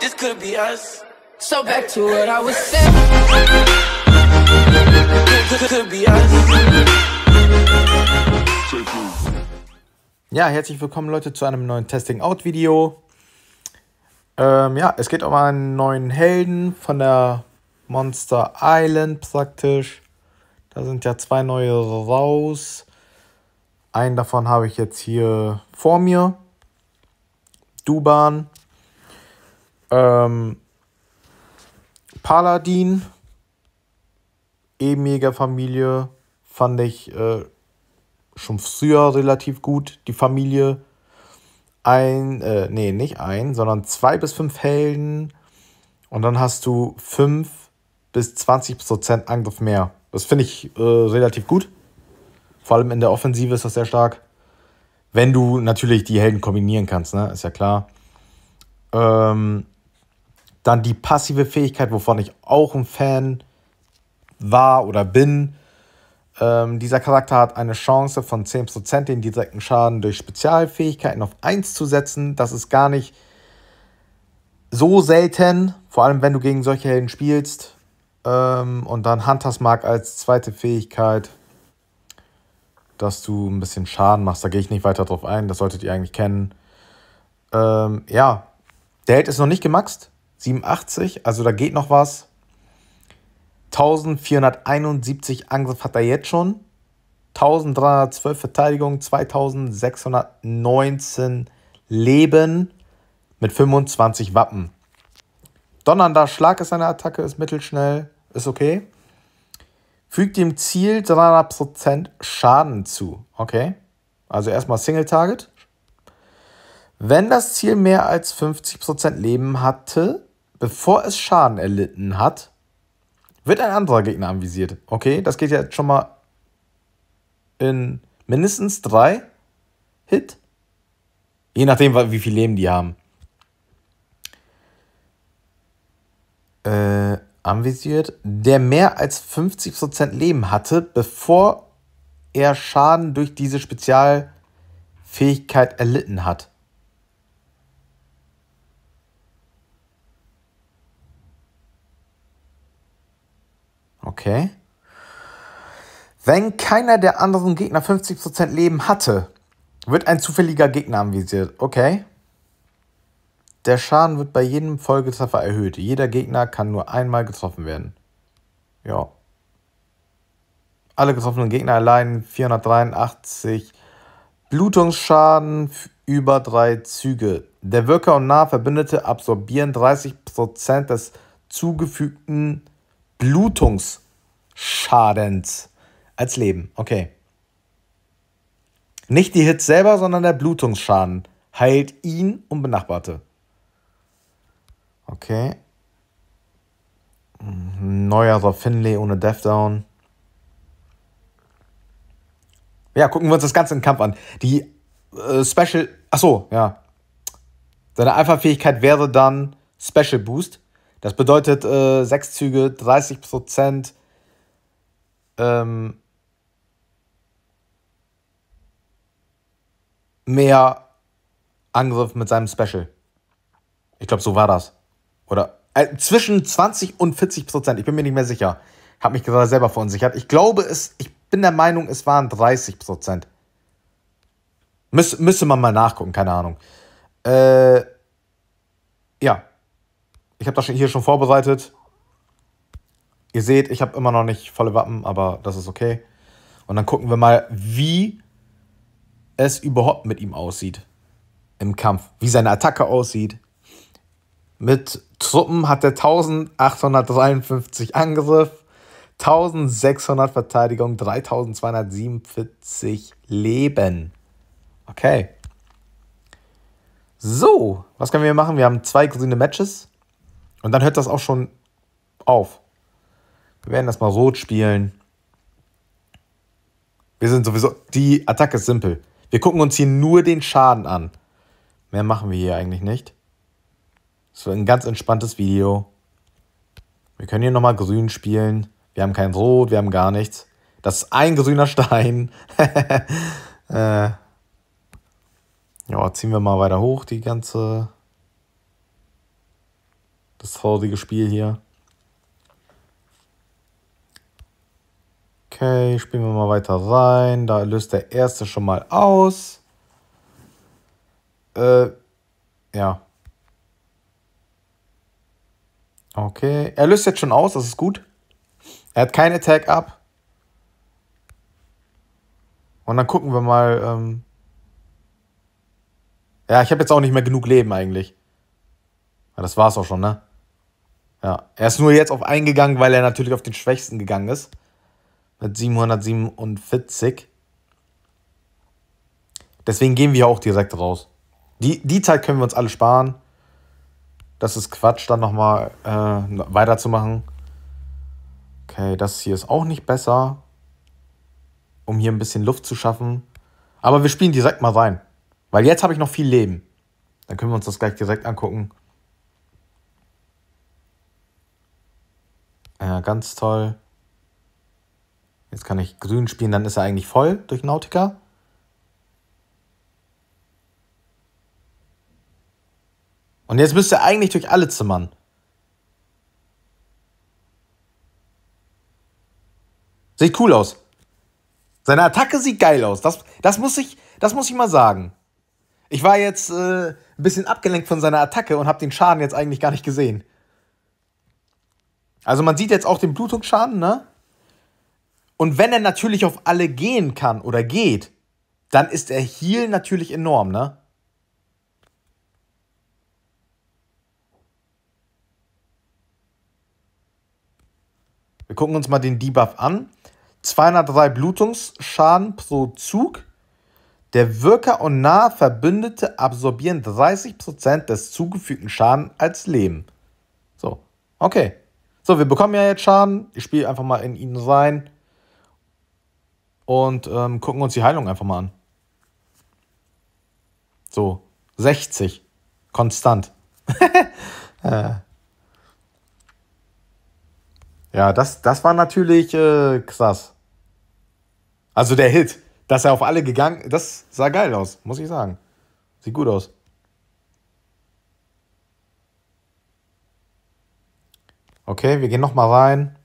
this could be us. So back to what I was saying. Could be us. Ja, herzlich willkommen Leute zu einem neuen Testing Out Video. Ähm, ja, es geht um einen neuen Helden von der Monster Island praktisch. Da sind ja zwei neue raus. Einen davon habe ich jetzt hier vor mir. Duban. Ähm, Paladin, E-Mega-Familie, fand ich äh, schon früher relativ gut. Die Familie, ein, äh, nee, nicht ein, sondern zwei bis fünf Helden. Und dann hast du fünf bis 20 Prozent Angriff mehr. Das finde ich äh, relativ gut. Vor allem in der Offensive ist das sehr stark. Wenn du natürlich die Helden kombinieren kannst, ne? ist ja klar. Ähm, dann die passive Fähigkeit, wovon ich auch ein Fan war oder bin. Ähm, dieser Charakter hat eine Chance von 10% den direkten Schaden durch Spezialfähigkeiten auf 1 zu setzen. Das ist gar nicht so selten, vor allem wenn du gegen solche Helden spielst. Ähm, und dann Hunters Mark als zweite Fähigkeit, dass du ein bisschen Schaden machst. Da gehe ich nicht weiter drauf ein, das solltet ihr eigentlich kennen. Ähm, ja, der Held ist noch nicht gemaxt. 87, also da geht noch was. 1471 Angriff hat er jetzt schon. 1312 Verteidigung, 2619 Leben mit 25 Wappen. Donnernder Schlag ist eine Attacke, ist mittelschnell, ist okay. Fügt dem Ziel 300% Schaden zu. Okay. Also erstmal Single Target. Wenn das Ziel mehr als 50% Leben hatte, bevor es Schaden erlitten hat, wird ein anderer Gegner anvisiert. Okay, das geht ja jetzt schon mal in mindestens drei Hit. Je nachdem, wie viel Leben die haben. Äh, anvisiert, der mehr als 50% Leben hatte, bevor er Schaden durch diese Spezialfähigkeit erlitten hat. Okay. Wenn keiner der anderen Gegner 50% Leben hatte, wird ein zufälliger Gegner anvisiert. Okay. Der Schaden wird bei jedem Folgetreffer erhöht. Jeder Gegner kann nur einmal getroffen werden. Ja. Alle getroffenen Gegner erleiden 483 Blutungsschaden über drei Züge. Der Wirker und Nahverbündete absorbieren 30% des zugefügten Blutungsschadens als Leben. Okay. Nicht die Hitze selber, sondern der Blutungsschaden heilt ihn und Benachbarte. Okay. Mhm. Neuer also Finlay ohne Down. Ja, gucken wir uns das Ganze im Kampf an. Die äh, Special. Achso, ja. Seine Alpha-Fähigkeit wäre dann Special Boost. Das bedeutet äh, sechs Züge, 30 Prozent. Ähm, mehr Angriff mit seinem Special. Ich glaube, so war das. Oder äh, zwischen 20 und 40 Prozent. Ich bin mir nicht mehr sicher. Habe mich gerade selber verunsichert. Ich glaube, es, ich bin der Meinung, es waren 30 Prozent. Müß, müsste man mal nachgucken, keine Ahnung. Äh, ja, ich habe das hier schon vorbereitet. Ihr seht, ich habe immer noch nicht volle Wappen, aber das ist okay. Und dann gucken wir mal, wie es überhaupt mit ihm aussieht im Kampf, wie seine Attacke aussieht. Mit Truppen hat er 1853 Angriff, 1600 Verteidigung, 3247 Leben. Okay. So, was können wir machen? Wir haben zwei grüne Matches. Und dann hört das auch schon auf. Wir werden das mal rot spielen. Wir sind sowieso. Die Attacke ist simpel. Wir gucken uns hier nur den Schaden an. Mehr machen wir hier eigentlich nicht. Es wird ein ganz entspanntes Video. Wir können hier nochmal grün spielen. Wir haben kein Rot, wir haben gar nichts. Das ist ein grüner Stein. äh. Ja, ziehen wir mal weiter hoch die ganze das traurige Spiel hier. Okay, spielen wir mal weiter rein. Da löst der erste schon mal aus. Äh, ja. Okay, er löst jetzt schon aus, das ist gut. Er hat keine Attack ab. Und dann gucken wir mal. Ähm ja, ich habe jetzt auch nicht mehr genug Leben eigentlich. Ja, das war's auch schon, ne? Ja, er ist nur jetzt auf eingegangen, weil er natürlich auf den schwächsten gegangen ist. Mit 747. Deswegen gehen wir auch direkt raus. Die, die Zeit können wir uns alle sparen. Das ist Quatsch, dann nochmal äh, weiterzumachen. Okay, das hier ist auch nicht besser. Um hier ein bisschen Luft zu schaffen. Aber wir spielen direkt mal rein. Weil jetzt habe ich noch viel Leben. Dann können wir uns das gleich direkt angucken. Ja, äh, ganz toll. Jetzt kann ich grün spielen, dann ist er eigentlich voll durch Nautica. Und jetzt müsste er eigentlich durch alle zimmern. Sieht cool aus. Seine Attacke sieht geil aus. Das, das, muss, ich, das muss ich mal sagen. Ich war jetzt äh, ein bisschen abgelenkt von seiner Attacke und habe den Schaden jetzt eigentlich gar nicht gesehen. Also man sieht jetzt auch den Blutungsschaden, ne? Und wenn er natürlich auf alle gehen kann oder geht, dann ist der Heal natürlich enorm, ne? Wir gucken uns mal den Debuff an. 203 Blutungsschaden pro Zug. Der Wirker und nahe Verbündete absorbieren 30% des zugefügten Schaden als Leben. So, okay. So, wir bekommen ja jetzt Schaden. Ich spiele einfach mal in ihn rein. Und ähm, gucken uns die Heilung einfach mal an. So, 60. Konstant. Äh. ja, das, das war natürlich äh, krass. Also der Hit, dass er auf alle gegangen, das sah geil aus, muss ich sagen. Sieht gut aus. Okay, wir gehen nochmal rein.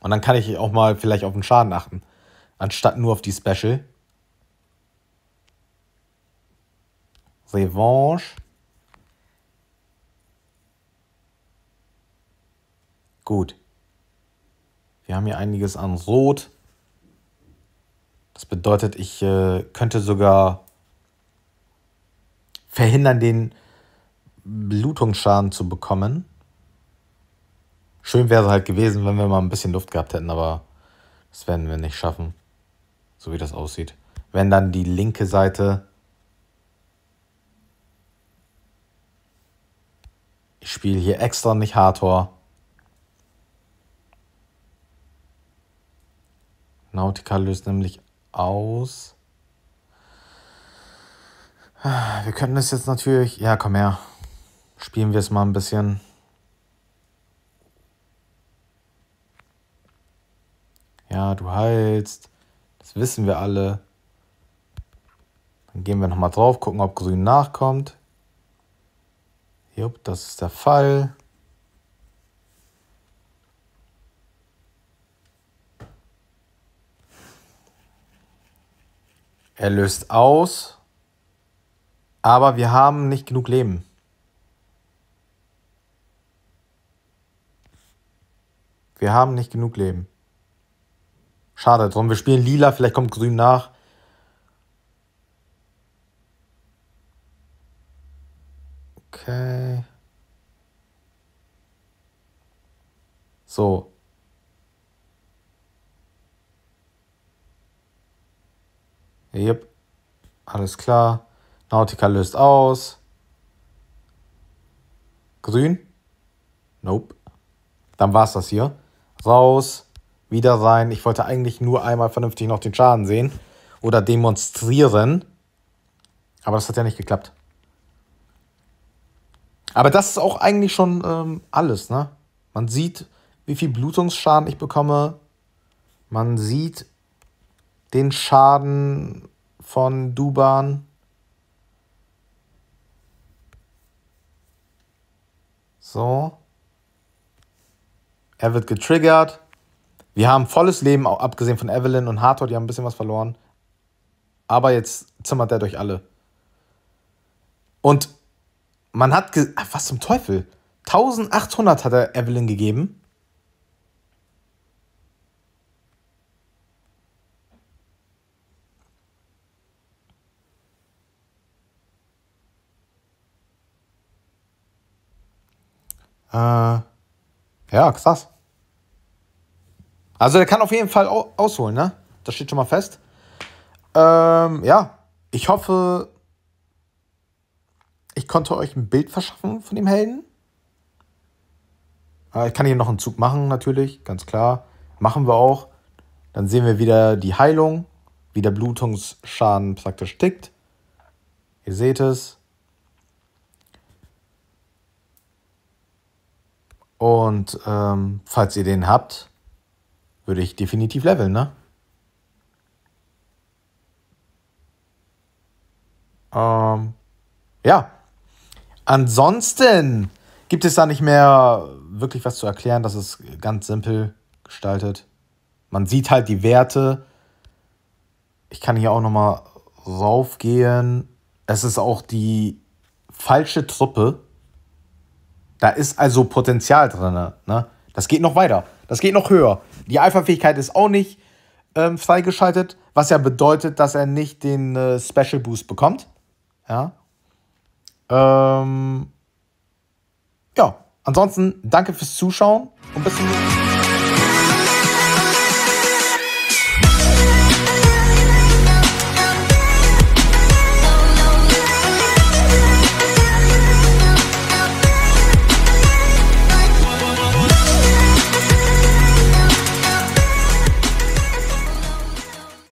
Und dann kann ich auch mal vielleicht auf den Schaden achten. Anstatt nur auf die Special. Revanche. Gut. Wir haben hier einiges an Rot. Das bedeutet, ich äh, könnte sogar verhindern, den Blutungsschaden zu bekommen. Schön wäre es halt gewesen, wenn wir mal ein bisschen Luft gehabt hätten, aber das werden wir nicht schaffen. So wie das aussieht. Wenn dann die linke Seite. Ich spiele hier extra nicht Hathor. Nautica löst nämlich aus. Ah, wir können das jetzt natürlich. Ja, komm her. Spielen wir es mal ein bisschen. Ja, du heilst. Das wissen wir alle. Dann gehen wir nochmal drauf, gucken, ob grün nachkommt. Jupp, das ist der Fall. Er löst aus, aber wir haben nicht genug Leben. Wir haben nicht genug Leben. Schade drum. Wir spielen lila, vielleicht kommt grün nach. Okay. So. Jep. Alles klar. Nautica löst aus. Grün? Nope. Dann war's das hier. Raus wieder sein. Ich wollte eigentlich nur einmal vernünftig noch den Schaden sehen oder demonstrieren. Aber das hat ja nicht geklappt. Aber das ist auch eigentlich schon ähm, alles, ne? Man sieht, wie viel Blutungsschaden ich bekomme. Man sieht den Schaden von Duban. So. Er wird getriggert. Wir haben volles Leben, abgesehen von Evelyn und Hartor, die haben ein bisschen was verloren. Aber jetzt zimmert er durch alle. Und man hat. Ach, was zum Teufel? 1800 hat er Evelyn gegeben. Äh, ja, krass. Also der kann auf jeden Fall ausholen, ne? Das steht schon mal fest. Ähm, ja, ich hoffe, ich konnte euch ein Bild verschaffen von dem Helden. Äh, ich kann hier noch einen Zug machen, natürlich, ganz klar. Machen wir auch. Dann sehen wir wieder die Heilung, wie der Blutungsschaden praktisch tickt. Ihr seht es. Und ähm, falls ihr den habt, würde ich definitiv leveln, ne? Ähm, ja. Ansonsten gibt es da nicht mehr wirklich was zu erklären. Das ist ganz simpel gestaltet. Man sieht halt die Werte. Ich kann hier auch nochmal raufgehen. Es ist auch die falsche Truppe. Da ist also Potenzial drin. Ne? Das geht noch weiter. Das geht noch höher. Die Alpha-Fähigkeit ist auch nicht ähm, freigeschaltet, was ja bedeutet, dass er nicht den äh, Special Boost bekommt. Ja. Ähm, ja, ansonsten danke fürs Zuschauen und bis zum nächsten Mal.